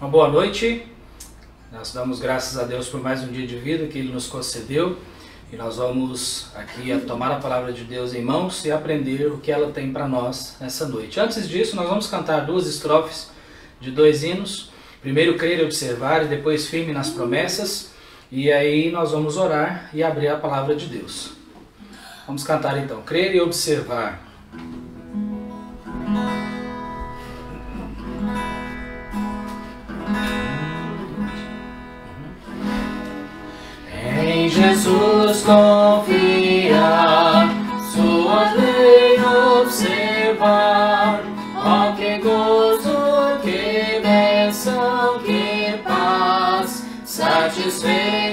Uma boa noite. Nós damos graças a Deus por mais um dia de vida que Ele nos concedeu. E nós vamos aqui a tomar a palavra de Deus em mãos e aprender o que ela tem para nós nessa noite. Antes disso, nós vamos cantar duas estrofes de dois hinos. Primeiro, crer e observar, e depois, firme nas promessas. E aí, nós vamos orar e abrir a palavra de Deus. Vamos cantar então, crer e observar. Jesús confía, su ley observar, aunque gozo, que benção, que paz, satisfeita.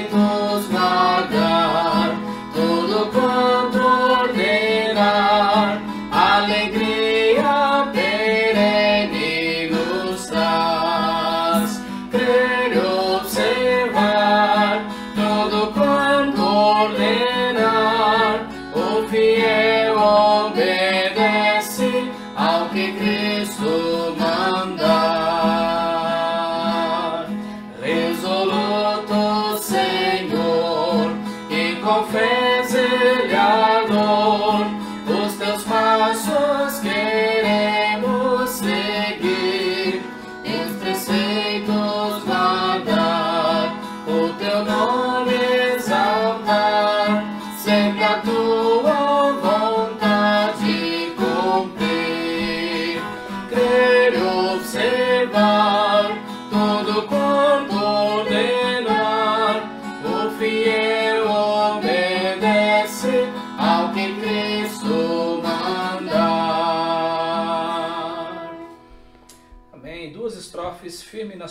que Cristo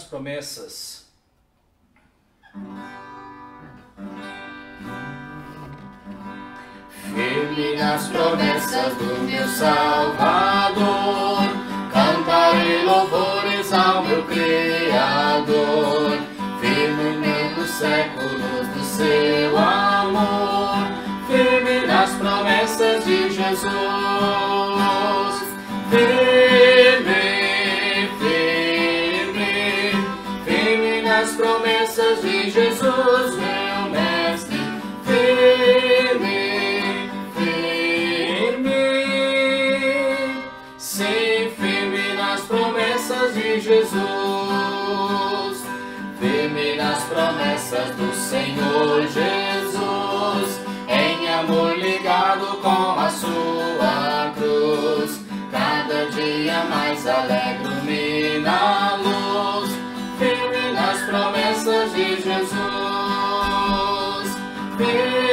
promessas. Firme nas promessas do meu Salvador, cantarei louvores ao meu Criador. Firme nos séculos do seu amor, firme nas promessas de Jesus. Firme Jesus, meu mestre, firme, firme, sim, firme nas promessas de Jesus, firme nas promessas do Senhor Jesus, em amor ligado com a sua cruz, cada dia mais alegro-me na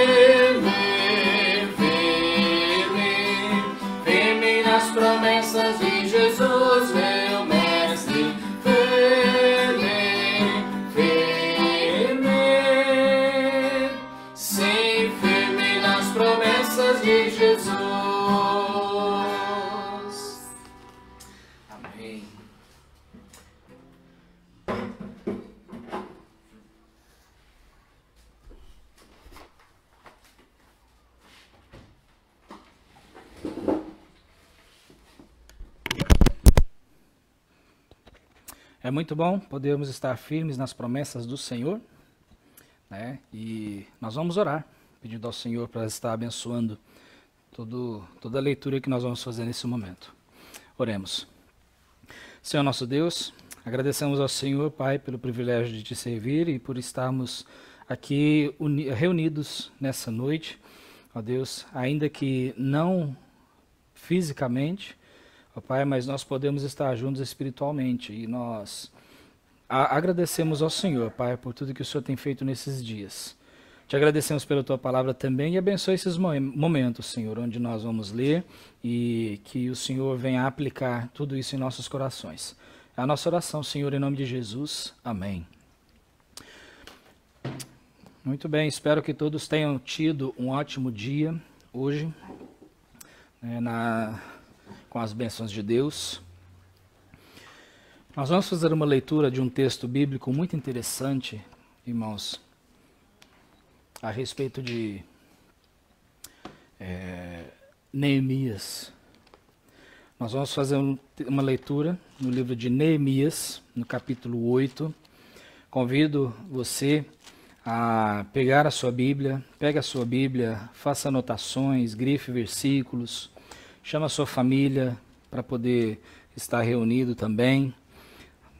day. muito bom podemos estar firmes nas promessas do Senhor, né? E nós vamos orar, pedindo ao Senhor para estar abençoando todo, toda a leitura que nós vamos fazer nesse momento. Oremos. Senhor nosso Deus, agradecemos ao Senhor, Pai, pelo privilégio de te servir e por estarmos aqui reunidos nessa noite, ó Deus, ainda que não fisicamente, ó Pai, mas nós podemos estar juntos espiritualmente e nós agradecemos ao Senhor, Pai, por tudo que o Senhor tem feito nesses dias. Te agradecemos pela tua palavra também e abençoe esses momentos, Senhor, onde nós vamos ler e que o Senhor venha aplicar tudo isso em nossos corações. É a nossa oração, Senhor, em nome de Jesus. Amém. Muito bem, espero que todos tenham tido um ótimo dia hoje, né, na, com as bênçãos de Deus. Nós vamos fazer uma leitura de um texto bíblico muito interessante, irmãos, a respeito de é, Neemias. Nós vamos fazer um, uma leitura no livro de Neemias, no capítulo 8. Convido você a pegar a sua Bíblia, pegue a sua Bíblia, faça anotações, grife versículos, chama a sua família para poder estar reunido também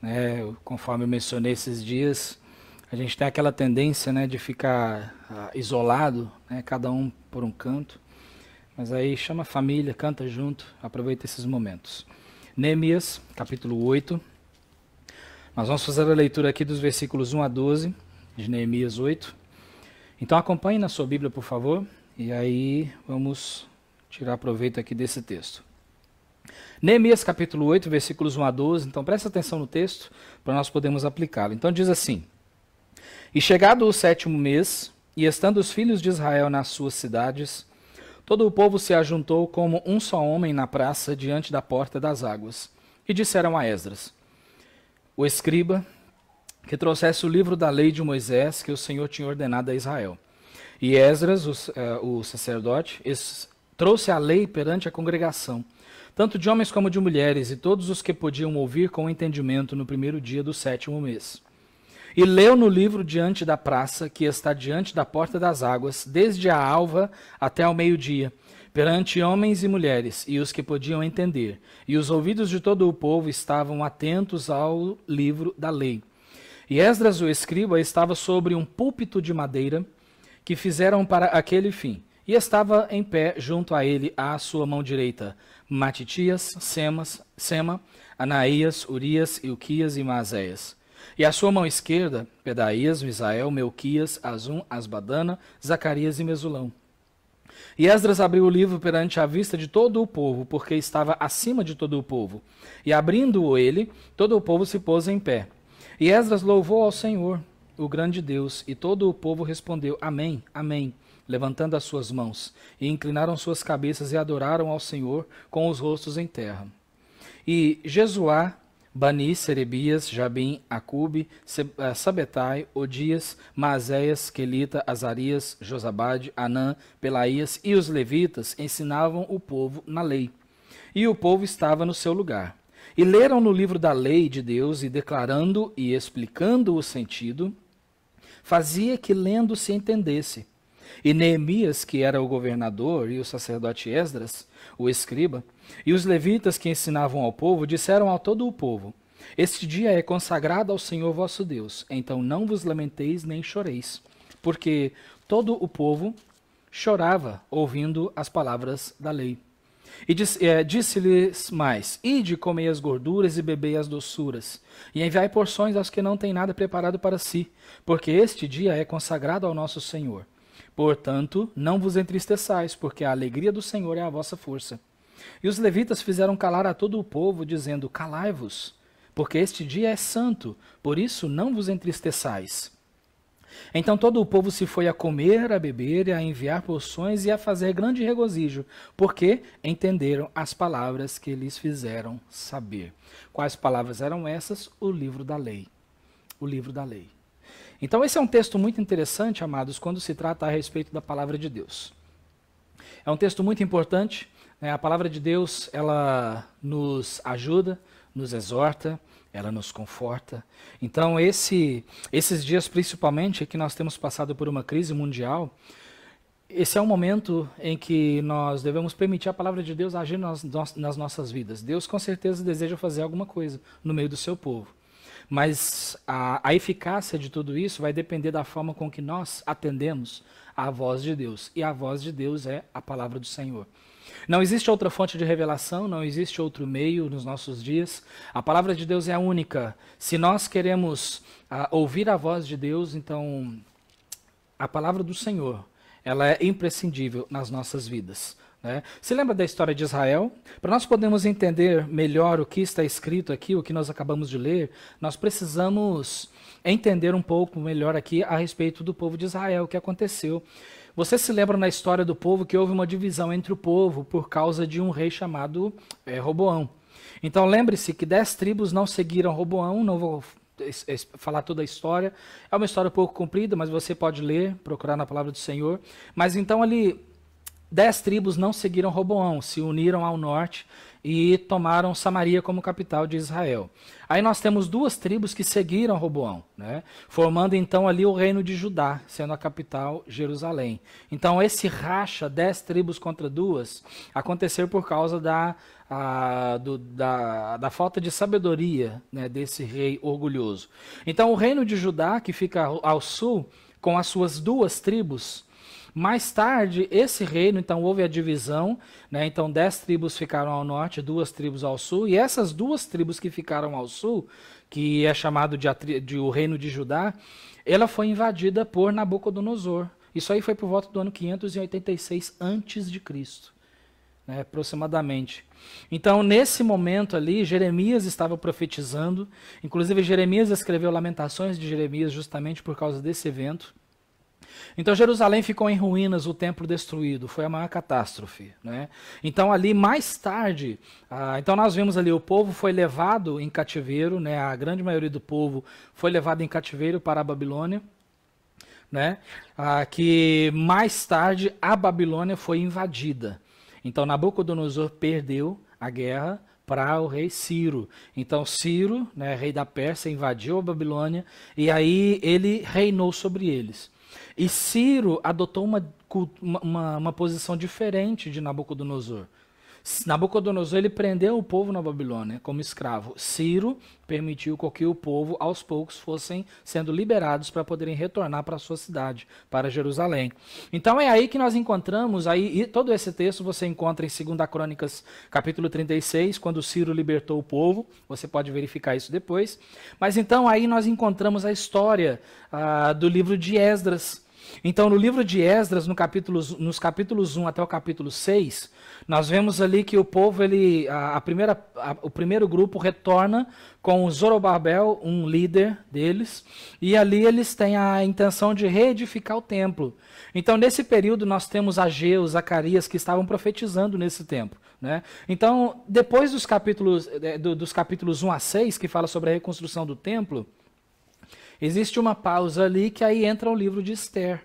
né? Conforme eu mencionei esses dias, a gente tem aquela tendência né, de ficar ah, isolado, né, cada um por um canto. Mas aí chama a família, canta junto, aproveita esses momentos. Neemias, capítulo 8. Nós vamos fazer a leitura aqui dos versículos 1 a 12 de Neemias 8. Então acompanhe na sua Bíblia, por favor, e aí vamos tirar proveito aqui desse texto. Neemias capítulo 8, versículos 1 a 12. Então presta atenção no texto para nós podermos aplicá-lo. Então diz assim: E chegado o sétimo mês, e estando os filhos de Israel nas suas cidades, todo o povo se ajuntou como um só homem na praça diante da porta das águas. E disseram a Esdras: O escriba, que trouxesse o livro da lei de Moisés que o Senhor tinha ordenado a Israel. E Esdras, o, uh, o sacerdote, trouxe a lei perante a congregação tanto de homens como de mulheres, e todos os que podiam ouvir com entendimento no primeiro dia do sétimo mês. E leu no livro diante da praça, que está diante da porta das águas, desde a alva até ao meio-dia, perante homens e mulheres, e os que podiam entender. E os ouvidos de todo o povo estavam atentos ao livro da lei. E Esdras, o escriba, estava sobre um púlpito de madeira que fizeram para aquele fim, e estava em pé junto a ele à sua mão direita, Matitias, Semas, Sema, Anaías, Urias, Ilquias e Maséias. E à sua mão esquerda, Pedaías, Misael, Melquias, Azum, Asbadana, Zacarias e Mesulão. E Esdras abriu o livro perante a vista de todo o povo, porque estava acima de todo o povo. E abrindo-o ele, todo o povo se pôs em pé. E Esdras louvou ao Senhor, o grande Deus, e todo o povo respondeu: Amém, Amém levantando as suas mãos, e inclinaram suas cabeças e adoraram ao Senhor com os rostos em terra. E Jesuá, Bani, Serebias, Jabim, Acube, eh, Sabetai, Odias, Maazéias, Quelita, Azarias, Josabade, Anã, Pelaías e os levitas ensinavam o povo na lei. E o povo estava no seu lugar. E leram no livro da lei de Deus e declarando e explicando o sentido, fazia que lendo se entendesse e Neemias, que era o governador, e o sacerdote Esdras, o escriba, e os levitas que ensinavam ao povo, disseram a todo o povo: Este dia é consagrado ao Senhor vosso Deus, então não vos lamenteis nem choreis. Porque todo o povo chorava ouvindo as palavras da lei. E eh, disse-lhes mais: Ide, comei as gorduras e bebei as doçuras, e enviai porções aos que não têm nada preparado para si, porque este dia é consagrado ao nosso Senhor. Portanto, não vos entristeçais, porque a alegria do Senhor é a vossa força. E os levitas fizeram calar a todo o povo, dizendo: Calai-vos, porque este dia é santo, por isso não vos entristeçais. Então todo o povo se foi a comer, a beber, a enviar porções e a fazer grande regozijo, porque entenderam as palavras que lhes fizeram saber. Quais palavras eram essas? O livro da lei. O livro da lei. Então, esse é um texto muito interessante, amados, quando se trata a respeito da palavra de Deus. É um texto muito importante. Né? A palavra de Deus, ela nos ajuda, nos exorta, ela nos conforta. Então, esse, esses dias, principalmente, é que nós temos passado por uma crise mundial, esse é um momento em que nós devemos permitir a palavra de Deus agir nas, nas nossas vidas. Deus, com certeza, deseja fazer alguma coisa no meio do seu povo. Mas a, a eficácia de tudo isso vai depender da forma com que nós atendemos à voz de Deus. E a voz de Deus é a palavra do Senhor. Não existe outra fonte de revelação, não existe outro meio nos nossos dias. A palavra de Deus é a única. Se nós queremos ah, ouvir a voz de Deus, então a palavra do Senhor, ela é imprescindível nas nossas vidas. Né? Se lembra da história de Israel? Para nós podermos entender melhor o que está escrito aqui, o que nós acabamos de ler, nós precisamos entender um pouco melhor aqui a respeito do povo de Israel, o que aconteceu. Você se lembra na história do povo que houve uma divisão entre o povo por causa de um rei chamado é, Roboão. Então lembre-se que dez tribos não seguiram Roboão, não vou falar toda a história. É uma história pouco comprida, mas você pode ler, procurar na palavra do Senhor. Mas então ali Dez tribos não seguiram Roboão, se uniram ao norte e tomaram Samaria como capital de Israel. Aí nós temos duas tribos que seguiram Roboão, né? formando então ali o reino de Judá, sendo a capital Jerusalém. Então esse racha, dez tribos contra duas, aconteceu por causa da, a, do, da, da, falta de sabedoria né, desse rei orgulhoso. Então o reino de Judá, que fica ao sul, com as suas duas tribos, mais tarde, esse reino, então houve a divisão, né? Então dez tribos ficaram ao norte, duas tribos ao sul, e essas duas tribos que ficaram ao sul, que é chamado de, de o reino de Judá, ela foi invadida por Nabucodonosor. Isso aí foi por volta do ano 586 antes de Cristo. Né, aproximadamente. Então, nesse momento ali, Jeremias estava profetizando. Inclusive, Jeremias escreveu Lamentações de Jeremias justamente por causa desse evento. Então Jerusalém ficou em ruínas, o templo destruído, foi a maior catástrofe. Né? Então ali mais tarde, ah, então nós vimos ali o povo foi levado em cativeiro, né? a grande maioria do povo foi levado em cativeiro para a Babilônia. Né? Ah, que mais tarde a Babilônia foi invadida. Então Nabucodonosor perdeu a guerra, para o rei Ciro. Então Ciro, né, rei da Pérsia, invadiu a Babilônia e aí ele reinou sobre eles. E Ciro adotou uma, uma, uma posição diferente de Nabucodonosor. Nabucodonosor ele prendeu o povo na Babilônia como escravo. Ciro permitiu que o povo aos poucos fossem sendo liberados para poderem retornar para sua cidade, para Jerusalém. Então é aí que nós encontramos aí todo esse texto você encontra em 2 Crônicas, capítulo 36, quando Ciro libertou o povo. Você pode verificar isso depois. Mas então aí nós encontramos a história ah, do livro de Esdras. Então, no livro de Esdras, no capítulo, nos capítulos 1 até o capítulo 6, nós vemos ali que o povo, ele, a, a primeira, a, o primeiro grupo retorna com o Zorobabel, um líder deles, e ali eles têm a intenção de reedificar o templo. Então, nesse período, nós temos Ageu, Zacarias, que estavam profetizando nesse tempo. Né? Então, depois dos capítulos, é, dos capítulos 1 a 6, que fala sobre a reconstrução do templo, existe uma pausa ali que aí entra o livro de Esther.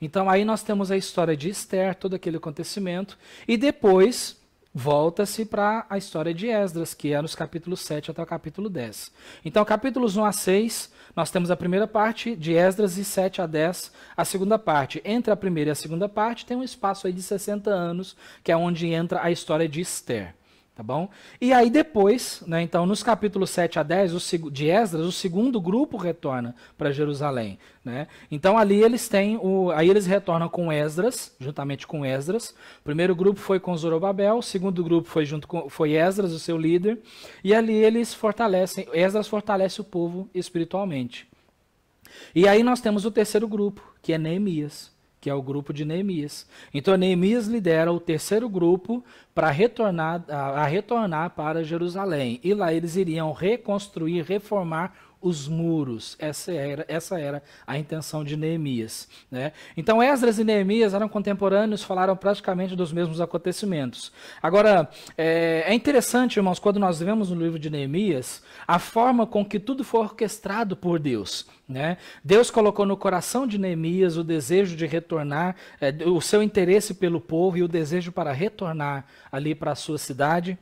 Então aí nós temos a história de Esther, todo aquele acontecimento, e depois volta-se para a história de Esdras, que é nos capítulos 7 até o capítulo 10. Então, capítulos 1 a 6, nós temos a primeira parte de Esdras e 7 a 10, a segunda parte. Entre a primeira e a segunda parte tem um espaço aí de 60 anos, que é onde entra a história de Esther tá bom? E aí depois, né, então nos capítulos 7 a 10 de Esdras, o segundo grupo retorna para Jerusalém, né? Então ali eles têm o aí eles retornam com Esdras, juntamente com Esdras. O primeiro grupo foi com Zorobabel, o segundo grupo foi junto com foi Esdras, o seu líder, e ali eles fortalecem, Esdras fortalece o povo espiritualmente. E aí nós temos o terceiro grupo, que é Neemias que é o grupo de Neemias. Então Neemias lidera o terceiro grupo para retornar, a, a retornar para Jerusalém. E lá eles iriam reconstruir, reformar os muros. Essa era, essa era a intenção de Neemias. Né? Então, Esdras e Neemias eram contemporâneos, falaram praticamente dos mesmos acontecimentos. Agora, é, é interessante, irmãos, quando nós vemos no livro de Neemias, a forma com que tudo foi orquestrado por Deus. Né? Deus colocou no coração de Neemias o desejo de retornar, é, o seu interesse pelo povo e o desejo para retornar ali para a sua cidade.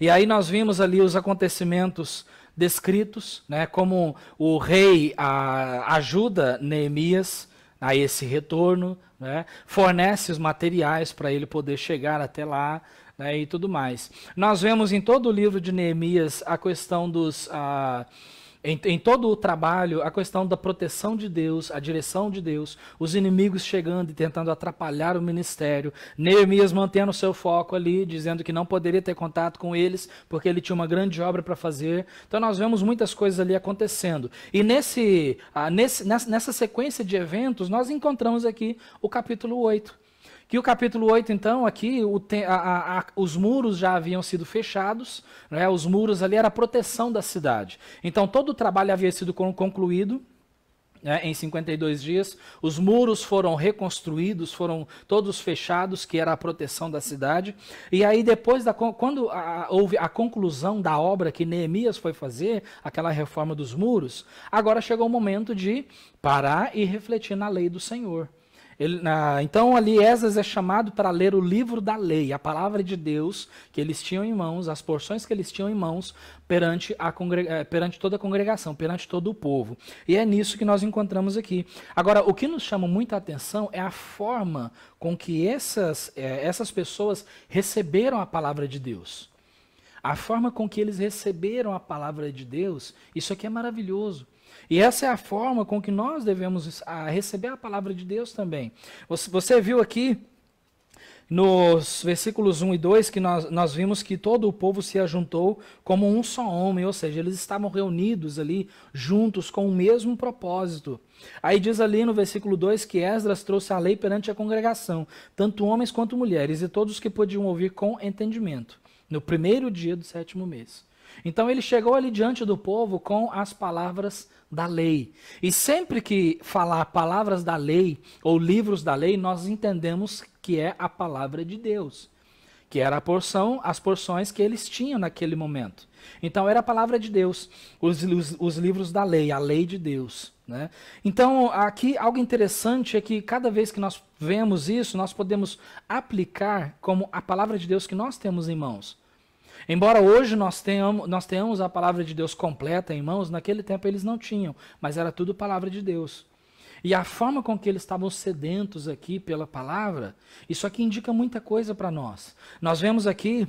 E aí nós vimos ali os acontecimentos descritos, né, como o rei a, ajuda Neemias a esse retorno, né, fornece os materiais para ele poder chegar até lá né, e tudo mais. Nós vemos em todo o livro de Neemias a questão dos. A, ah, em, em, todo o trabalho, a questão da proteção de Deus, a direção de Deus, os inimigos chegando e tentando atrapalhar o ministério, Neemias mantendo seu foco ali, dizendo que não poderia ter contato com eles, porque ele tinha uma grande obra para fazer. Então nós vemos muitas coisas ali acontecendo. E nesse, ah, nesse, nessa, nessa sequência de eventos, nós encontramos aqui o capítulo 8 que o capítulo 8, então, aqui, te, a, a, os muros já haviam sido fechados, né? os muros ali era a proteção da cidade. Então, todo o trabalho havia sido concluído, é, em 52 dias. Os muros foram reconstruídos, foram todos fechados, que era a proteção da cidade. E aí, depois, da, quando a, houve a conclusão da obra que Neemias foi fazer, aquela reforma dos muros, agora chegou o momento de parar e refletir na lei do Senhor. Ele, então, ali Esdras é chamado para ler o livro da lei, a palavra de Deus que eles tinham em mãos, as porções que eles tinham em mãos perante, a eh, perante toda a congregação, perante todo o povo. E é nisso que nós encontramos aqui. Agora, o que nos chama muita atenção é a forma com que essas, eh, essas pessoas receberam a palavra de Deus. A forma com que eles receberam a palavra de Deus, isso aqui é maravilhoso. E essa é a forma com que nós devemos receber a palavra de Deus também. Você viu aqui nos versículos 1 e 2 que nós, nós vimos que todo o povo se ajuntou como um só homem, ou seja, eles estavam reunidos ali juntos com o mesmo propósito. Aí diz ali no versículo 2 que Esdras trouxe a lei perante a congregação, tanto homens quanto mulheres, e todos que podiam ouvir com entendimento, no primeiro dia do sétimo mês. Então ele chegou ali diante do povo com as palavras da lei. E sempre que falar palavras da lei ou livros da lei, nós entendemos que é a palavra de Deus, que era a porção, as porções que eles tinham naquele momento. Então era a palavra de Deus, os, os, os livros da lei, a lei de Deus. Né? Então, aqui algo interessante é que cada vez que nós vemos isso, nós podemos aplicar como a palavra de Deus que nós temos em mãos. Embora hoje nós tenhamos, nós tenhamos a palavra de Deus completa em mãos, naquele tempo eles não tinham, mas era tudo palavra de Deus. E a forma com que eles estavam sedentos aqui pela palavra, isso aqui indica muita coisa para nós. Nós vemos aqui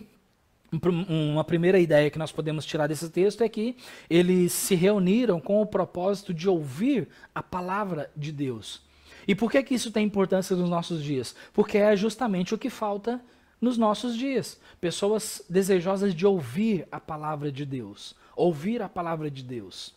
uma primeira ideia que nós podemos tirar desse texto é que eles se reuniram com o propósito de ouvir a palavra de Deus. E por que, que isso tem importância nos nossos dias? Porque é justamente o que falta nos nossos dias. Pessoas desejosas de ouvir a palavra de Deus, ouvir a palavra de Deus.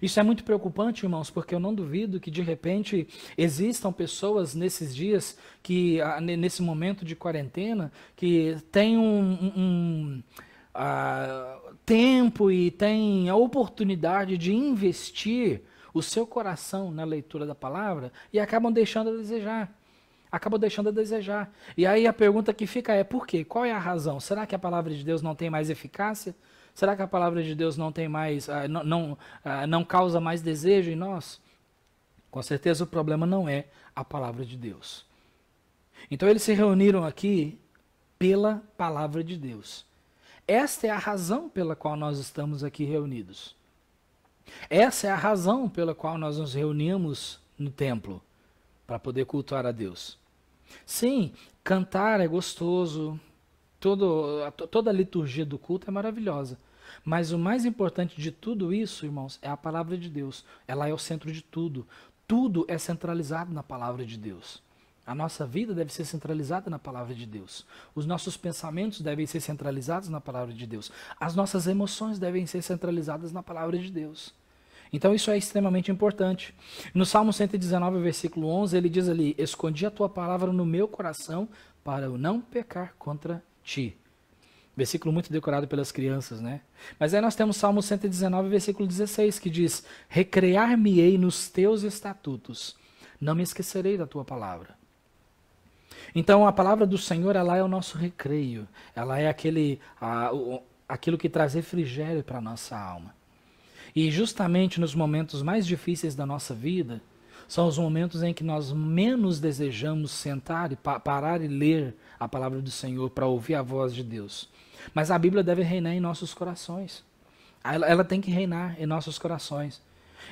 Isso é muito preocupante, irmãos, porque eu não duvido que de repente existam pessoas nesses dias, que nesse momento de quarentena, que têm um, um uh, tempo e têm a oportunidade de investir o seu coração na leitura da palavra e acabam deixando a desejar acabou deixando a desejar. E aí a pergunta que fica é por quê? Qual é a razão? Será que a palavra de Deus não tem mais eficácia? Será que a palavra de Deus não tem mais, ah, não, não, ah, não causa mais desejo em nós? Com certeza o problema não é a palavra de Deus. Então eles se reuniram aqui pela palavra de Deus. Esta é a razão pela qual nós estamos aqui reunidos. Essa é a razão pela qual nós nos reunimos no templo para poder cultuar a Deus. Sim, cantar é gostoso, todo, toda a liturgia do culto é maravilhosa. Mas o mais importante de tudo isso, irmãos, é a palavra de Deus. Ela é o centro de tudo. Tudo é centralizado na palavra de Deus. A nossa vida deve ser centralizada na palavra de Deus. Os nossos pensamentos devem ser centralizados na palavra de Deus. As nossas emoções devem ser centralizadas na palavra de Deus. Então isso é extremamente importante. No Salmo 119, versículo 11, ele diz ali: Escondi a tua palavra no meu coração para eu não pecar contra ti. Versículo muito decorado pelas crianças, né? Mas aí nós temos Salmo 119, versículo 16, que diz: Recrear-me-ei nos teus estatutos, não me esquecerei da tua palavra. Então a palavra do Senhor, ela é o nosso recreio, ela é aquele, a, o, aquilo que traz refrigério para a nossa alma. E justamente nos momentos mais difíceis da nossa vida, são os momentos em que nós menos desejamos sentar e pa parar e ler a palavra do Senhor para ouvir a voz de Deus. Mas a Bíblia deve reinar em nossos corações. Ela, ela tem que reinar em nossos corações.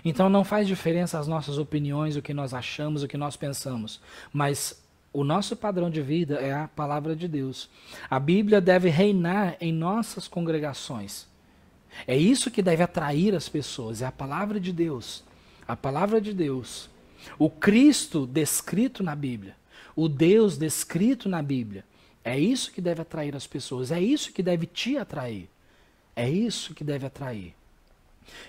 Então não faz diferença as nossas opiniões, o que nós achamos, o que nós pensamos, mas o nosso padrão de vida é a palavra de Deus. A Bíblia deve reinar em nossas congregações. É isso que deve atrair as pessoas, é a palavra de Deus. A palavra de Deus. O Cristo descrito na Bíblia. O Deus descrito na Bíblia. É isso que deve atrair as pessoas, é isso que deve te atrair. É isso que deve atrair.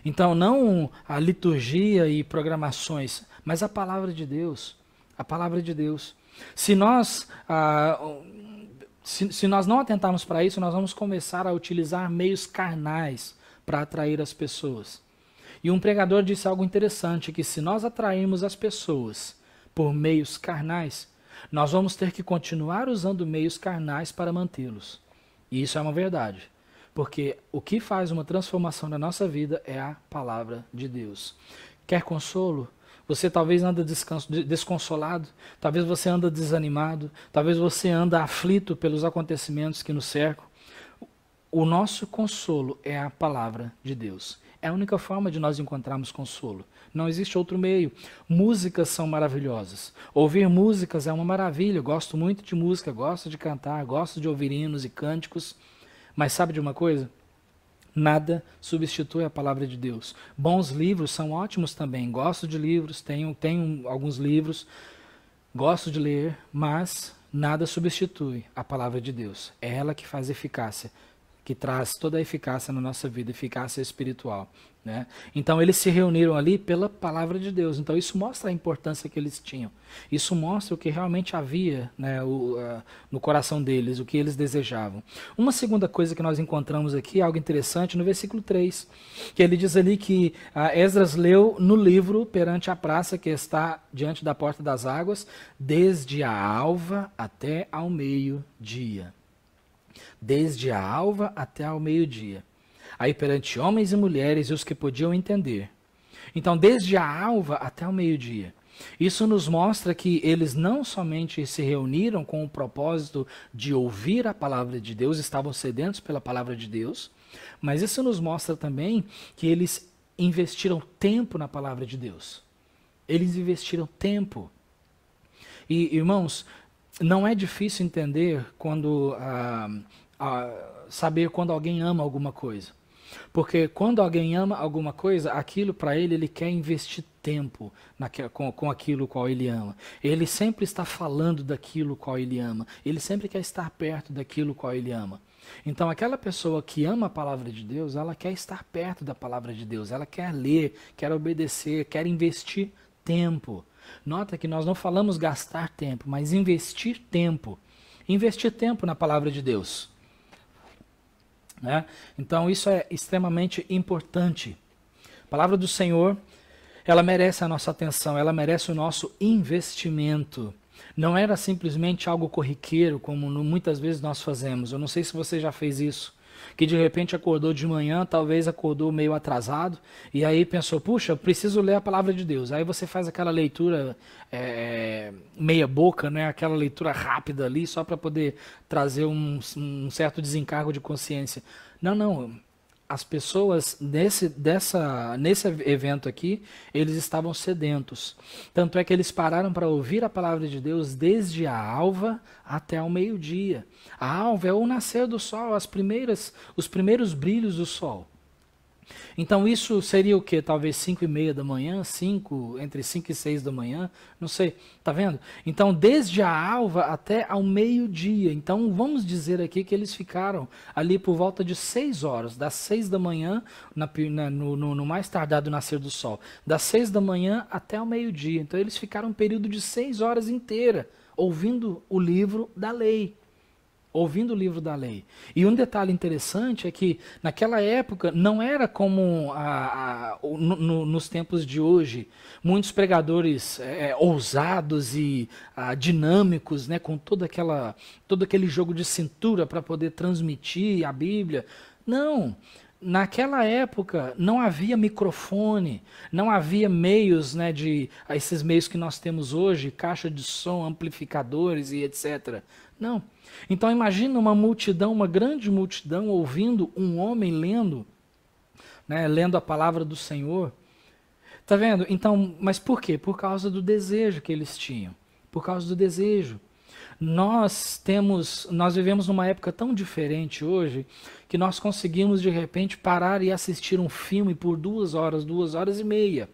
Então, não a liturgia e programações, mas a palavra de Deus. A palavra de Deus. Se nós ah, se, se nós não atentarmos para isso, nós vamos começar a utilizar meios carnais para atrair as pessoas. E um pregador disse algo interessante: que se nós atrairmos as pessoas por meios carnais, nós vamos ter que continuar usando meios carnais para mantê-los. E isso é uma verdade. Porque o que faz uma transformação na nossa vida é a palavra de Deus. Quer consolo? Você talvez anda desconsolado, talvez você anda desanimado, talvez você anda aflito pelos acontecimentos que nos cercam. O nosso consolo é a palavra de Deus. É a única forma de nós encontrarmos consolo. Não existe outro meio. Músicas são maravilhosas. Ouvir músicas é uma maravilha. Eu gosto muito de música, gosto de cantar, gosto de ouvir hinos e cânticos. Mas sabe de uma coisa? Nada substitui a palavra de Deus. Bons livros são ótimos também. Gosto de livros, tenho, tenho alguns livros, gosto de ler, mas nada substitui a palavra de Deus. É ela que faz eficácia que traz toda a eficácia na nossa vida, eficácia espiritual. Né? Então eles se reuniram ali pela palavra de Deus. Então isso mostra a importância que eles tinham. Isso mostra o que realmente havia né, o, uh, no coração deles, o que eles desejavam. Uma segunda coisa que nós encontramos aqui, algo interessante, no versículo 3, que ele diz ali que uh, Esdras leu no livro perante a praça que está diante da porta das águas, desde a alva até ao meio-dia desde a alva até ao meio-dia. Aí perante homens e mulheres e os que podiam entender. Então, desde a alva até o meio-dia. Isso nos mostra que eles não somente se reuniram com o propósito de ouvir a palavra de Deus, estavam sedentos pela palavra de Deus, mas isso nos mostra também que eles investiram tempo na palavra de Deus. Eles investiram tempo. E, irmãos, não é difícil entender quando ah, saber quando alguém ama alguma coisa. Porque quando alguém ama alguma coisa, aquilo para ele, ele quer investir tempo naque, com, com aquilo qual ele ama. Ele sempre está falando daquilo qual ele ama. Ele sempre quer estar perto daquilo qual ele ama. Então, aquela pessoa que ama a palavra de Deus, ela quer estar perto da palavra de Deus. Ela quer ler, quer obedecer, quer investir tempo. Nota que nós não falamos gastar tempo, mas investir tempo. Investir tempo na palavra de Deus. Né? Então isso é extremamente importante. A palavra do Senhor, ela merece a nossa atenção, ela merece o nosso investimento. Não era simplesmente algo corriqueiro, como muitas vezes nós fazemos. Eu não sei se você já fez isso que de repente acordou de manhã, talvez acordou meio atrasado, e aí pensou, puxa, preciso ler a palavra de Deus. Aí você faz aquela leitura é, é meia boca, né? aquela leitura rápida ali, só para poder trazer um, um certo desencargo de consciência. Não, não, as pessoas nesse, dessa, nesse evento aqui, eles estavam sedentos. Tanto é que eles pararam para ouvir a palavra de Deus desde a alva até ao meio-dia. A alva é o nascer do sol, as primeiras, os primeiros brilhos do sol. Então isso seria o que? Talvez 5 e meia da manhã, 5, entre 5 e 6 da manhã, não sei, tá vendo? Então desde a alva até ao meio-dia. Então vamos dizer aqui que eles ficaram ali por volta de 6 horas, das 6 da manhã, na, na, no, no, no, mais tardado nascer do sol, das 6 da manhã até o meio-dia. Então eles ficaram um período de 6 horas inteira ouvindo o livro da lei ouvindo o livro da lei. E um detalhe interessante é que naquela época não era como a, a, no, no, nos tempos de hoje, muitos pregadores é, é ousados e a, ah, dinâmicos, né, com toda aquela todo aquele jogo de cintura para poder transmitir a Bíblia. Não, naquela época não havia microfone, não havia meios, né, de esses meios que nós temos hoje, caixa de som, amplificadores e etc. Não. Então imagina uma multidão, uma grande multidão, ouvindo um homem lendo, né, lendo a palavra do Senhor. Tá vendo? Então, mas por quê? Por causa do desejo que eles tinham. Por causa do desejo. Nós temos, nós vivemos numa época tão diferente hoje que nós conseguimos de repente parar e assistir um filme por duas horas, duas horas e meia.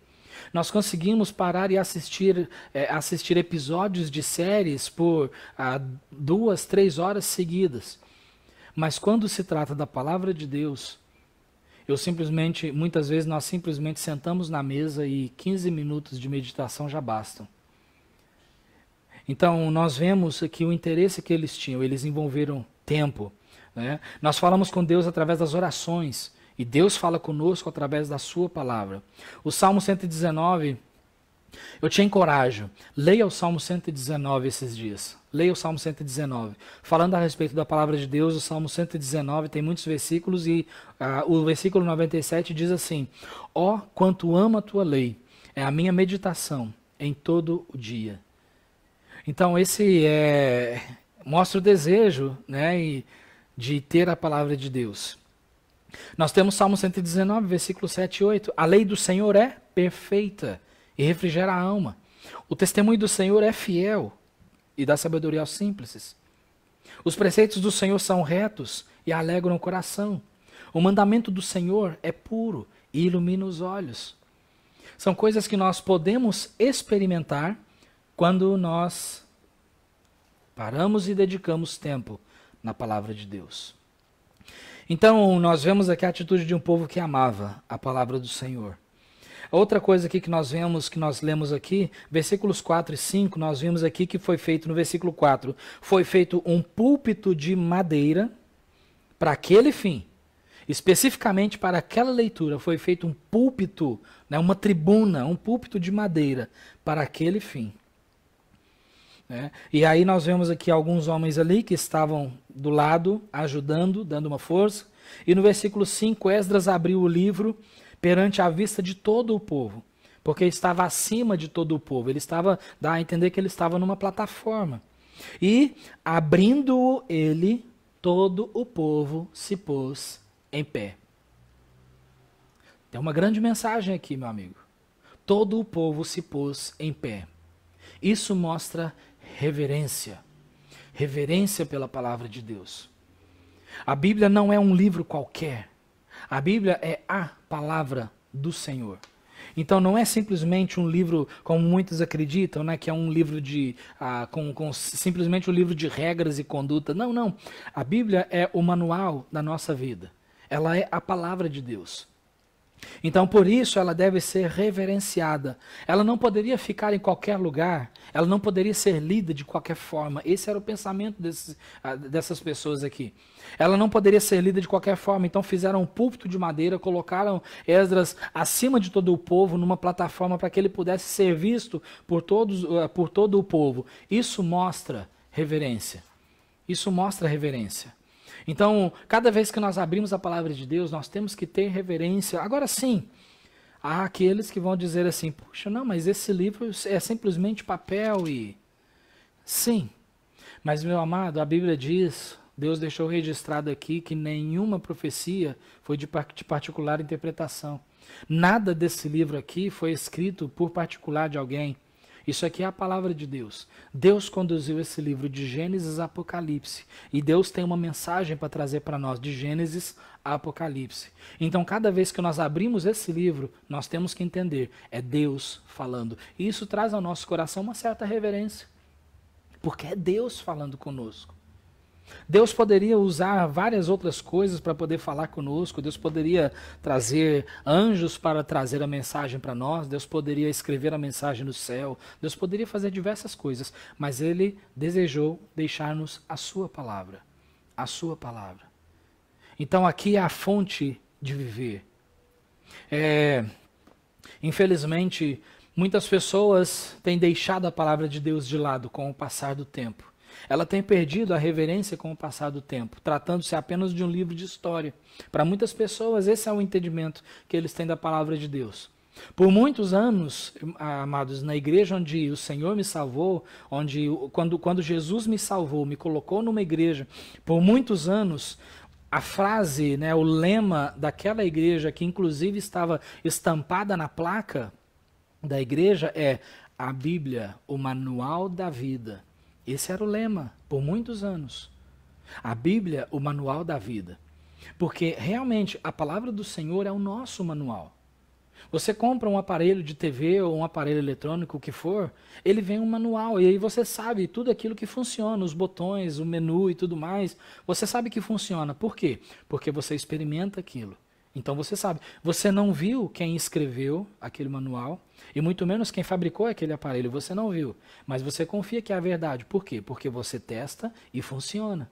Nós conseguimos parar e assistir, é, assistir episódios de séries por ah, duas, três horas seguidas. Mas quando se trata da palavra de Deus, eu simplesmente, muitas vezes nós simplesmente sentamos na mesa e 15 minutos de meditação já bastam. Então nós vemos que o interesse que eles tinham, eles envolveram tempo. Né? Nós falamos com Deus através das orações. E Deus fala conosco através da sua palavra. O Salmo 119, eu te encorajo, leia o Salmo 119 esses dias. Leia o Salmo 119. Falando a respeito da palavra de Deus, o Salmo 119 tem muitos versículos e uh, o versículo 97 diz assim: Ó, oh, quanto amo a tua lei, é a minha meditação em todo o dia. Então, esse é, mostra o desejo né, de ter a palavra de Deus. Nós temos Salmo 119, versículo 7 e 8. A lei do Senhor é perfeita e refrigera a alma. O testemunho do Senhor é fiel e dá sabedoria aos simples. Os preceitos do Senhor são retos e alegram o coração. O mandamento do Senhor é puro e ilumina os olhos. São coisas que nós podemos experimentar quando nós paramos e dedicamos tempo na palavra de Deus. Então, nós vemos aqui a atitude de um povo que amava a palavra do Senhor. Outra coisa aqui que nós vemos, que nós lemos aqui, versículos 4 e 5, nós vimos aqui que foi feito no versículo 4, foi feito um púlpito de madeira para aquele fim. Especificamente para aquela leitura foi feito um púlpito, né, uma tribuna, um púlpito de madeira para aquele fim. Né? E aí nós vemos aqui alguns homens ali que estavam do lado, ajudando, dando uma força. E no versículo 5, Esdras abriu o livro perante a vista de todo o povo, porque estava acima de todo o povo. Ele estava, dá a entender que ele estava numa plataforma. E abrindo-o ele, todo o povo se pôs em pé. Tem uma grande mensagem aqui, meu amigo. Todo o povo se pôs em pé. Isso mostra reverência. Reverência pela palavra de Deus. A Bíblia não é um livro qualquer. A Bíblia é a palavra do Senhor. Então não é simplesmente um livro, como muitos acreditam, né, que é um livro de ah, com, com, simplesmente um livro de regras e conduta. Não, não. A Bíblia é o manual da nossa vida. Ela é a palavra de Deus. Então, por isso, ela deve ser reverenciada. Ela não poderia ficar em qualquer lugar, ela não poderia ser lida de qualquer forma. Esse era o pensamento ah, dessas pessoas aqui. Ela não poderia ser lida de qualquer forma, então fizeram um púlpito de madeira, colocaram Esdras acima de todo o povo, numa plataforma para que ele pudesse ser visto por, todos, ah, por todo o povo. Isso mostra reverência. Isso mostra reverência. Então, cada vez que nós abrimos a palavra de Deus, nós temos que ter reverência. Agora sim, há aqueles que vão dizer assim: puxa, não, mas esse livro é simplesmente papel e. Sim, mas meu amado, a Bíblia diz, Deus deixou registrado aqui que nenhuma profecia foi de particular interpretação. Nada desse livro aqui foi escrito por particular de alguém. Isso aqui é a palavra de Deus. Deus conduziu esse livro de Gênesis a Apocalipse. E Deus tem uma mensagem para trazer para nós de Gênesis a Apocalipse. Então, cada vez que nós abrimos esse livro, nós temos que entender: é Deus falando. E isso traz ao nosso coração uma certa reverência. Porque é Deus falando conosco. Deus poderia usar várias outras coisas para poder falar conosco, Deus poderia trazer anjos para trazer a mensagem para nós, Deus poderia escrever a mensagem no céu, Deus poderia fazer diversas coisas, mas ele desejou deixar-nos a sua palavra, a sua palavra. Então aqui é a fonte de viver. É, infelizmente, muitas pessoas têm deixado a palavra de Deus de lado com o passar do tempo. Ela tem perdido a reverência com o passar do tempo, tratando-se apenas de um livro de história. Para muitas pessoas, esse é o entendimento que eles têm da palavra de Deus. Por muitos anos, amados, na igreja onde o Senhor me salvou, onde quando, quando Jesus me salvou, me colocou numa igreja, por muitos anos, a frase, né, o lema daquela igreja, que inclusive estava estampada na placa da igreja, é a Bíblia, o manual da vida. Esse era o lema por muitos anos. A Bíblia, o manual da vida. Porque realmente a palavra do Senhor é o nosso manual. Você compra um aparelho de TV ou um aparelho eletrônico, o que for, ele vem um manual e aí você sabe tudo aquilo que funciona, os botões, o menu e tudo mais. Você sabe que funciona. Por quê? Porque você experimenta aquilo. Então você sabe. Você não viu quem escreveu aquele manual e muito menos quem fabricou aquele aparelho. Você não viu. Mas você confia que é a verdade. Por quê? Porque você testa e funciona.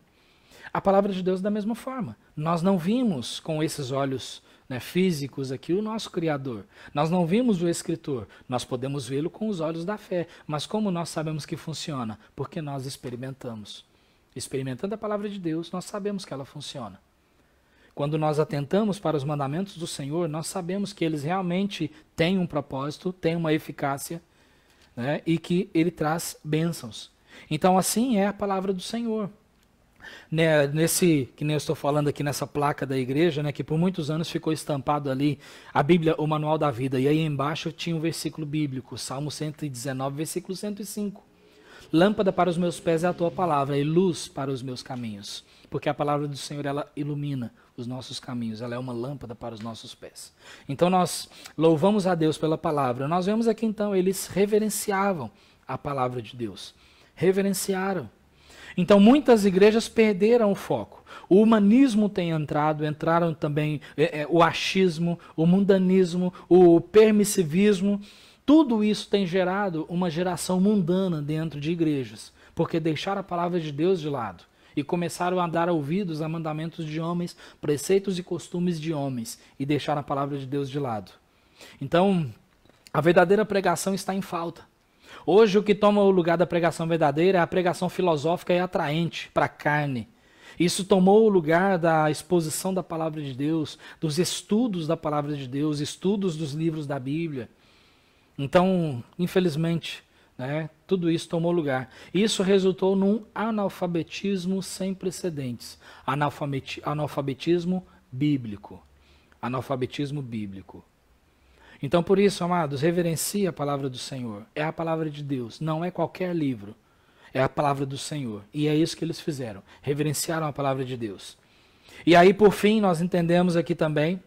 A palavra de Deus é da mesma forma. Nós não vimos com esses olhos né, físicos aqui o nosso Criador. Nós não vimos o Escritor. Nós podemos vê-lo com os olhos da fé. Mas como nós sabemos que funciona? Porque nós experimentamos. Experimentando a palavra de Deus, nós sabemos que ela funciona. Quando nós atentamos para os mandamentos do Senhor, nós sabemos que eles realmente têm um propósito, têm uma eficácia né? e que ele traz bênçãos. Então, assim é a palavra do Senhor. Né, nesse que nem eu estou falando aqui nessa placa da igreja, né, que por muitos anos ficou estampado ali a Bíblia, o manual da vida, e aí embaixo tinha um versículo bíblico, Salmo 119, versículo 105. Lâmpada para os meus pés é a tua palavra e luz para os meus caminhos. Porque a palavra do Senhor ela ilumina os nossos caminhos, ela é uma lâmpada para os nossos pés. Então nós louvamos a Deus pela palavra. Nós vemos aqui então eles reverenciavam a palavra de Deus. Reverenciaram. Então muitas igrejas perderam o foco. O humanismo tem entrado, entraram também é, é, o achismo, o mundanismo, o permissivismo. Tudo isso tem gerado uma geração mundana dentro de igrejas, porque deixaram a palavra de Deus de lado e começaram a dar ouvidos a mandamentos de homens, preceitos e costumes de homens e deixaram a palavra de Deus de lado. Então, a verdadeira pregação está em falta. Hoje, o que toma o lugar da pregação verdadeira é a pregação filosófica e atraente para a carne. Isso tomou o lugar da exposição da palavra de Deus, dos estudos da palavra de Deus, estudos dos livros da Bíblia. Então, infelizmente, né, tudo isso tomou lugar. Isso resultou num analfabetismo sem precedentes. Analfabeti analfabetismo bíblico. Analfabetismo bíblico. Então, por isso, amados, reverencie a palavra do Senhor. É a palavra de Deus, não é qualquer livro. É a palavra do Senhor. E é isso que eles fizeram. Reverenciaram a palavra de Deus. E aí, por fim, nós entendemos aqui também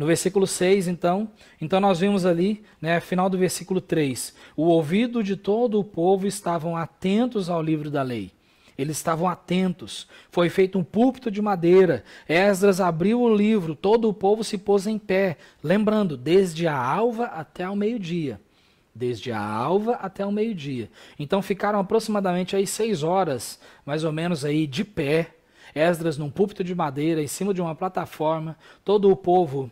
no versículo 6, então, então nós vimos ali, né, final do versículo 3, o ouvido de todo o povo estavam atentos ao livro da lei. Eles estavam atentos. Foi feito um púlpito de madeira. Esdras abriu o livro, todo o povo se pôs em pé, lembrando, desde a alva até ao meio-dia. Desde a alva até o meio-dia. Então ficaram aproximadamente aí seis horas, mais ou menos aí, de pé. Esdras num púlpito de madeira, em cima de uma plataforma, todo o povo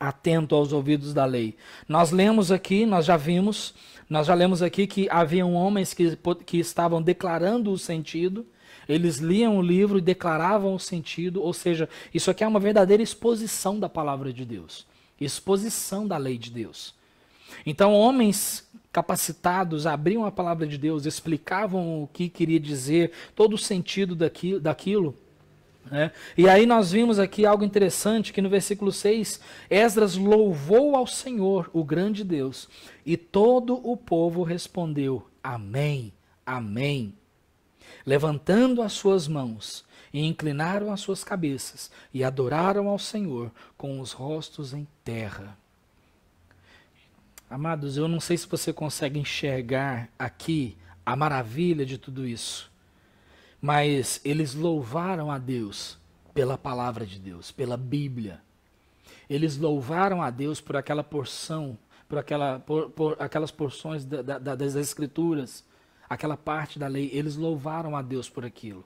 atento aos ouvidos da lei. Nós lemos aqui, nós já vimos, nós já lemos aqui que haviam homens que, que estavam declarando o sentido, eles liam o livro e declaravam o sentido, ou seja, isso aqui é uma verdadeira exposição da palavra de Deus, exposição da lei de Deus. Então, homens capacitados abriam a palavra de Deus, explicavam o que queria dizer, todo o sentido daquilo né? E aí nós vimos aqui algo interessante que no versículo 6, Esdras louvou ao Senhor, o grande Deus, e todo o povo respondeu: Amém, Amém. Levantando as suas mãos e inclinaram as suas cabeças e adoraram ao Senhor com os rostos em terra. Amados, eu não sei se você consegue enxergar aqui a maravilha de tudo isso. Mas eles louvaram a Deus pela palavra de Deus, pela Bíblia. Eles louvaram a Deus por aquela porção, por, aquela, por, por aquelas porções da, da, das Escrituras, aquela parte da lei. Eles louvaram a Deus por aquilo.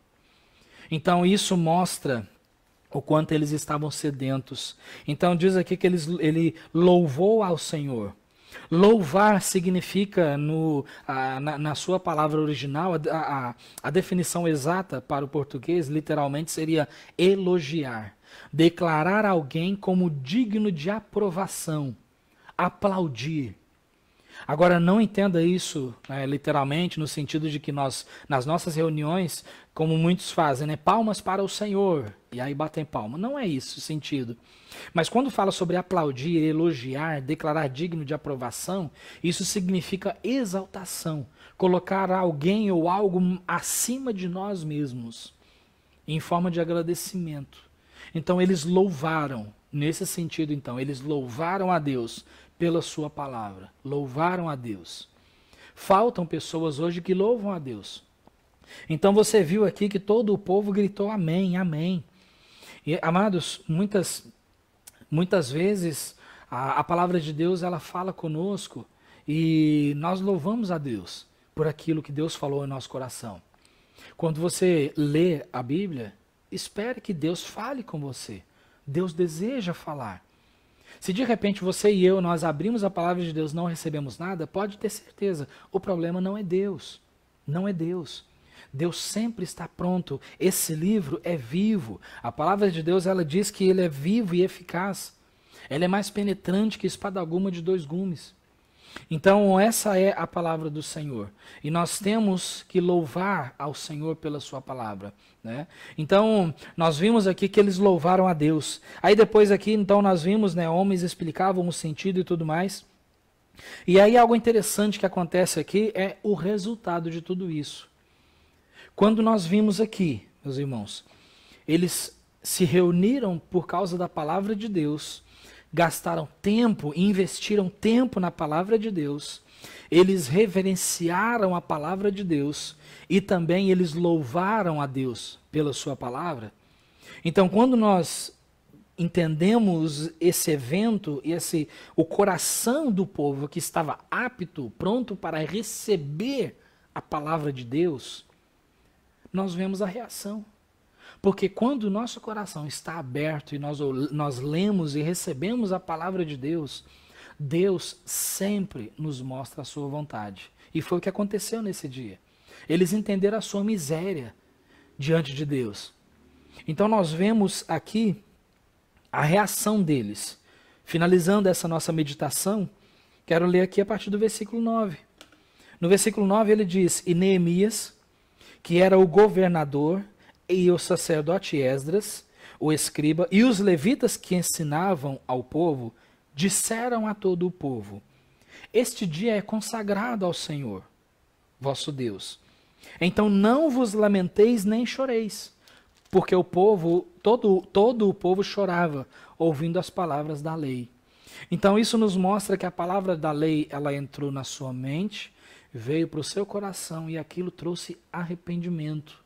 Então isso mostra o quanto eles estavam sedentos. Então diz aqui que eles, ele louvou ao Senhor. Louvar significa, no, a, na, na, sua palavra original, a, a, a definição exata para o português, literalmente, seria elogiar. Declarar alguém como digno de aprovação. Aplaudir. Agora, não entenda isso né, literalmente, no sentido de que nós, nas nossas reuniões, como muitos fazem, né? Palmas para o Senhor. E aí batem palma. Não é isso o sentido. Mas quando fala sobre aplaudir, elogiar, declarar digno de aprovação, isso significa exaltação, colocar alguém ou algo acima de nós mesmos, em forma de agradecimento. Então eles louvaram, nesse sentido então, eles louvaram a Deus pela sua palavra. Louvaram a Deus. Faltam pessoas hoje que louvam a Deus, então você viu aqui que todo o povo gritou amém, amém. E, amados, muitas, muitas vezes a, a palavra de Deus ela fala conosco e nós louvamos a Deus por aquilo que Deus falou em nosso coração. Quando você lê a Bíblia, espere que Deus fale com você. Deus deseja falar. Se de repente você e eu nós abrimos a palavra de Deus, não recebemos nada, pode ter certeza, o problema não é Deus. Não é Deus. Deus sempre está pronto. Esse livro é vivo. A palavra de Deus ela diz que ele é vivo e eficaz. Ela é mais penetrante que espada alguma de dois gumes. Então, essa é a palavra do Senhor. E nós temos que louvar ao Senhor pela sua palavra. Né? Então, nós vimos aqui que eles louvaram a Deus. Aí depois aqui, então, nós vimos, né, homens explicavam o sentido e tudo mais. E aí algo interessante que acontece aqui é o resultado de tudo isso. Quando nós vimos aqui, meus irmãos, eles se reuniram por causa da palavra de Deus, gastaram tempo, investiram tempo na palavra de Deus, eles reverenciaram a palavra de Deus e também eles louvaram a Deus pela sua palavra. Então, quando nós entendemos esse evento e esse o coração do povo que estava apto, pronto para receber a palavra de Deus, nós vemos a reação. Porque quando o nosso coração está aberto e nós, nós lemos e recebemos a palavra de Deus, Deus sempre nos mostra a sua vontade. E foi o que aconteceu nesse dia. Eles entenderam a sua miséria diante de Deus. Então nós vemos aqui a reação deles. Finalizando essa nossa meditação, quero ler aqui a partir do versículo 9. No versículo 9 ele diz: E Neemias, que era o governador e o sacerdote Esdras, o escriba, e os levitas que ensinavam ao povo, disseram a todo o povo: Este dia é consagrado ao Senhor, vosso Deus. Então não vos lamenteis nem choreis, porque o povo, todo, todo o povo chorava, ouvindo as palavras da lei. Então isso nos mostra que a palavra da lei, ela entrou na sua mente, veio para o seu coração e aquilo trouxe arrependimento.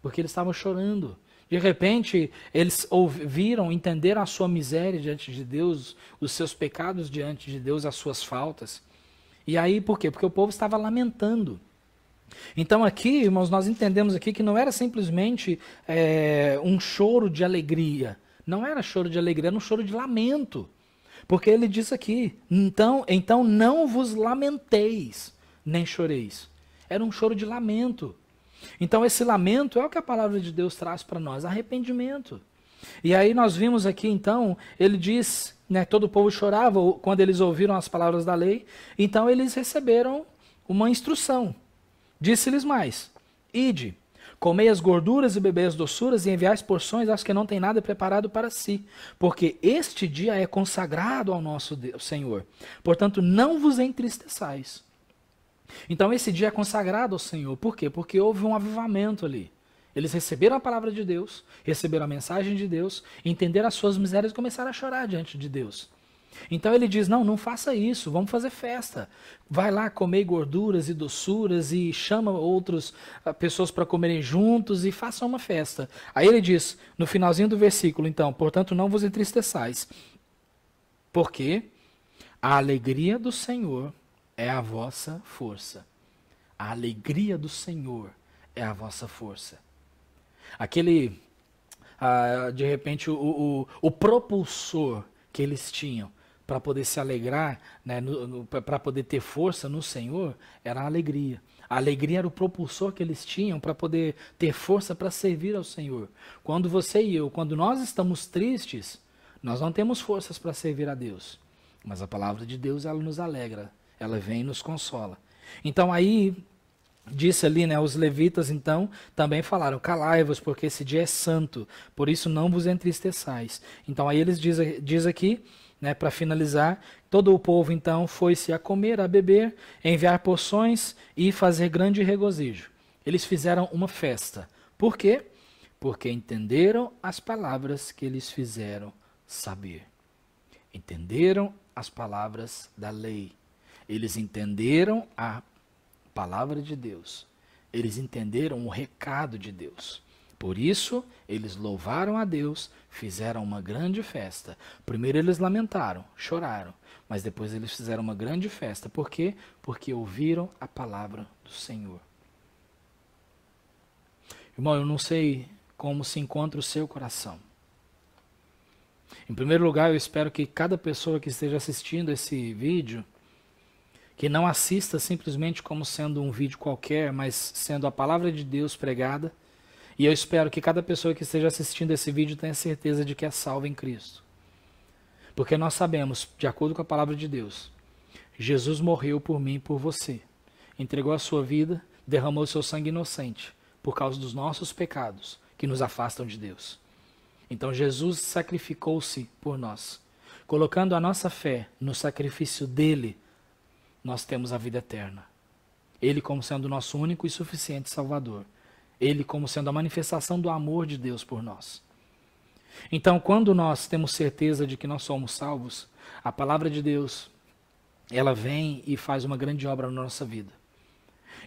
Porque eles estavam chorando. De repente, eles ouviram, entenderam a sua miséria diante de Deus, os seus pecados diante de Deus, as suas faltas. E aí, por quê? Porque o povo estava lamentando. Então, aqui, irmãos, nós entendemos aqui que não era simplesmente é, um choro de alegria. Não era choro de alegria, era um choro de lamento. Porque ele diz aqui: então, então não vos lamenteis, nem choreis. Era um choro de lamento. Então, esse lamento é o que a palavra de Deus traz para nós: arrependimento. E aí nós vimos aqui então, ele diz, né, todo o povo chorava quando eles ouviram as palavras da lei, então eles receberam uma instrução. Disse-lhes mais: Ide, Comei as gorduras e bebei as doçuras e as porções aos que não têm nada preparado para si, porque este dia é consagrado ao nosso Deus, Senhor. Portanto, não vos entristeçais. Então, esse dia é consagrado ao Senhor. Por quê? Porque houve um avivamento ali. Eles receberam a palavra de Deus, receberam a mensagem de Deus, entenderam as suas misérias e começaram a chorar diante de Deus. Então ele diz: não, não faça isso, vamos fazer festa. Vai lá comer gorduras e doçuras e chama outras ah, pessoas para comerem juntos e faça uma festa. Aí ele diz, no finalzinho do versículo, então: portanto, não vos entristeçais, porque a alegria do Senhor é a vossa força. A alegria do Senhor é a vossa força. Aquele, ah, de repente, o, o, o propulsor que eles tinham para poder se alegrar, né, para poder ter força no Senhor, era a alegria. A alegria era o propulsor que eles tinham para poder ter força para servir ao Senhor. Quando você e eu, quando nós estamos tristes, nós não temos forças para servir a Deus. Mas a palavra de Deus, ela nos alegra, ela vem e nos consola. Então aí disse ali, né, os levitas então também falaram: "Calai-vos, porque esse dia é santo, por isso não vos entristeçais". Então aí eles dizem diz aqui né, Para finalizar, todo o povo então foi-se a comer, a beber, enviar porções e fazer grande regozijo. Eles fizeram uma festa. Por quê? Porque entenderam as palavras que eles fizeram saber. Entenderam as palavras da lei. Eles entenderam a palavra de Deus. Eles entenderam o recado de Deus. Por isso, eles louvaram a Deus, fizeram uma grande festa. Primeiro eles lamentaram, choraram, mas depois eles fizeram uma grande festa. Por quê? Porque ouviram a palavra do Senhor. Irmão, eu não sei como se encontra o seu coração. Em primeiro lugar, eu espero que cada pessoa que esteja assistindo esse vídeo, que não assista simplesmente como sendo um vídeo qualquer, mas sendo a palavra de Deus pregada, e eu espero que cada pessoa que esteja assistindo esse vídeo tenha certeza de que é salva em Cristo. Porque nós sabemos, de acordo com a palavra de Deus, Jesus morreu por mim e por você. Entregou a sua vida, derramou seu sangue inocente por causa dos nossos pecados que nos afastam de Deus. Então Jesus sacrificou-se por nós. Colocando a nossa fé no sacrifício dele, nós temos a vida eterna. Ele como sendo o nosso único e suficiente Salvador ele como sendo a manifestação do amor de Deus por nós. Então, quando nós temos certeza de que nós somos salvos, a palavra de Deus, ela vem e faz uma grande obra na nossa vida.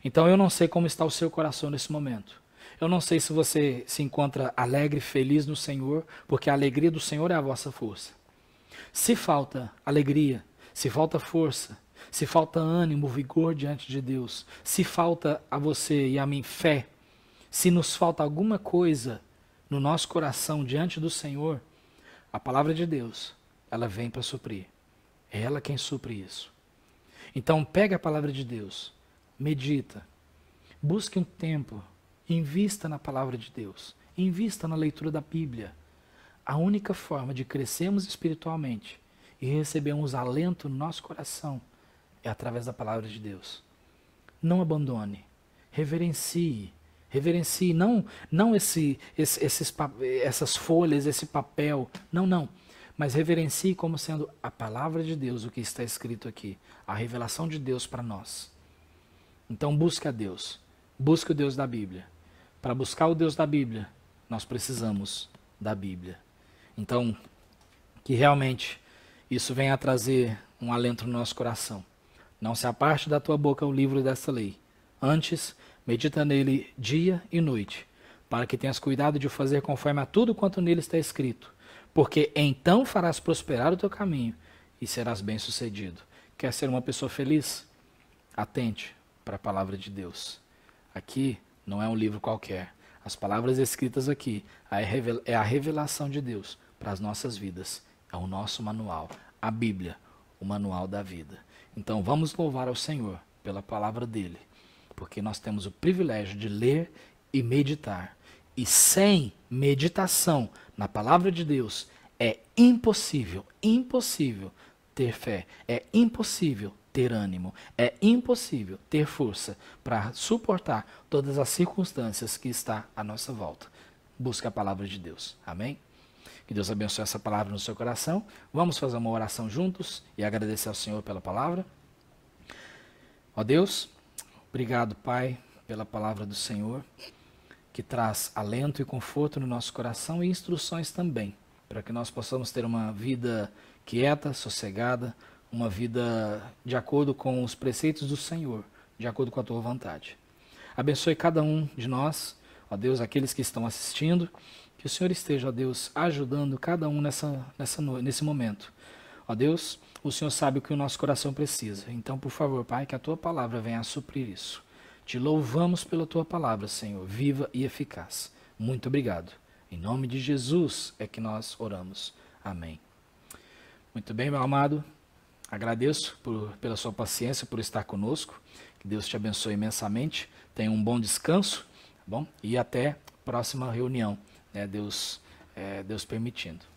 Então, eu não sei como está o seu coração nesse momento. Eu não sei se você se encontra alegre, feliz no Senhor, porque a alegria do Senhor é a vossa força. Se falta alegria, se falta força, se falta ânimo, vigor diante de Deus, se falta a você e a mim fé se nos falta alguma coisa no nosso coração diante do Senhor, a palavra de Deus, ela vem para suprir. É ela quem supre isso. Então pega a palavra de Deus, medita, busque um tempo, invista na palavra de Deus, invista na leitura da Bíblia. A única forma de crescermos espiritualmente e recebermos alento no nosso coração é através da palavra de Deus. Não abandone, reverencie, Reverencie não não esse, esse, esses, essas folhas, esse papel. Não, não. Mas reverencie como sendo a palavra de Deus o que está escrito aqui. A revelação de Deus para nós. Então busque a Deus. Busque o Deus da Bíblia. Para buscar o Deus da Bíblia, nós precisamos da Bíblia. Então, que realmente isso venha a trazer um alento no nosso coração. Não se aparte da tua boca o livro desta lei. Antes, Medita nele dia e noite, para que tenhas cuidado de o fazer conforme a tudo quanto nele está escrito. Porque então farás prosperar o teu caminho e serás bem-sucedido. Quer ser uma pessoa feliz? Atente para a palavra de Deus. Aqui não é um livro qualquer. As palavras escritas aqui é a revelação de Deus para as nossas vidas. É o nosso manual, a Bíblia, o manual da vida. Então vamos louvar ao Senhor pela palavra dele. Porque nós temos o privilégio de ler e meditar. E sem meditação na palavra de Deus é impossível, impossível ter fé, é impossível ter ânimo, é impossível ter força para suportar todas as circunstâncias que está à nossa volta. Busca a palavra de Deus. Amém? Que Deus abençoe essa palavra no seu coração. Vamos fazer uma oração juntos e agradecer ao Senhor pela palavra. Ó Deus, Obrigado, Pai, pela palavra do Senhor, que traz alento e conforto no nosso coração e instruções também, para que nós possamos ter uma vida quieta, sossegada, uma vida de acordo com os preceitos do Senhor, de acordo com a tua vontade. Abençoe cada um de nós, ó Deus, aqueles que estão assistindo, que o Senhor esteja, ó Deus, ajudando cada um nessa, nessa, nesse momento. Ó Deus, o Senhor sabe o que o nosso coração precisa. Então, por favor, Pai, que a tua palavra venha a suprir isso. Te louvamos pela tua palavra, Senhor, viva e eficaz. Muito obrigado. Em nome de Jesus é que nós oramos. Amém. Muito bem, meu amado. Agradeço por, pela sua paciência, por estar conosco. Que Deus te abençoe imensamente. Tenha um bom descanso, tá bom? E até a próxima reunião, né? Deus, é, Deus permitindo.